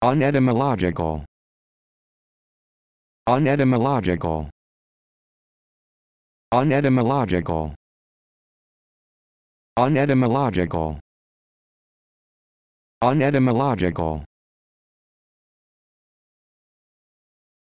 Unetymological. Unetymological. Unetymological. Unetymological. Unetymological.